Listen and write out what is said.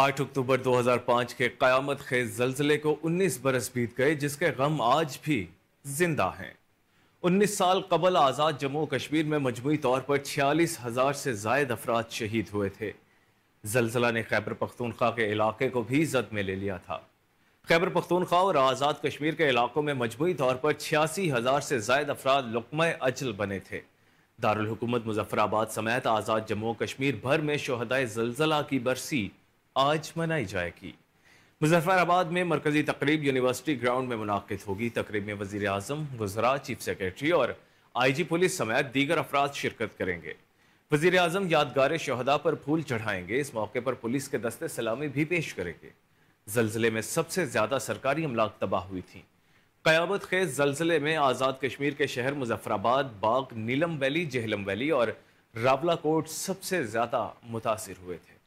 आठ अक्टूबर 2005 के क़यामत खेज जलजिले को 19 बरस बीत गए जिसके गम आज भी जिंदा हैं 19 साल कबल आज़ाद जम्मू कश्मीर में मजमू तौर पर छियालीस हज़ार से जायद अफराद शहीद हुए थे जलजिला ने खैबर पख्तूनख्वा के इलाके को भी जद में ले लिया था खैबर पख्तूनख्वा और आज़ाद कश्मीर के इलाकों में मजमू तौर पर छियासी हज़ार से जायद अफराद लकम अजल बने थे दारकूमत मुजफ्फराबाद समेत आज़ाद जम्मू कश्मीर भर में शहदाय जलजिला की बरसी आज मनाई जाएगी मुजफ्फराबाद में मरकजी तकरीब यूनिवर्सिटी ग्राउंड में मुनद होगी तकरीब में वजी अजम गुजरात चीफ सेक्रेटरी और आई जी पुलिस समेत दीगर अफराज शिरकत करेंगे वजीर अजम यादगार शहदा पर फूल चढ़ाएंगे इस मौके पर पुलिस के दस्ते सलामी भी पेश करेंगे जलजिले में सबसे ज्यादा सरकारी अमलाक तबाह हुई थी कयाबत खेज जलजिले में आज़ाद कश्मीर के शहर मुजफ्फराबाद बाग नीलम वैली जहलम वैली और रावला कोट सबसे ज्यादा मुतासर हुए थे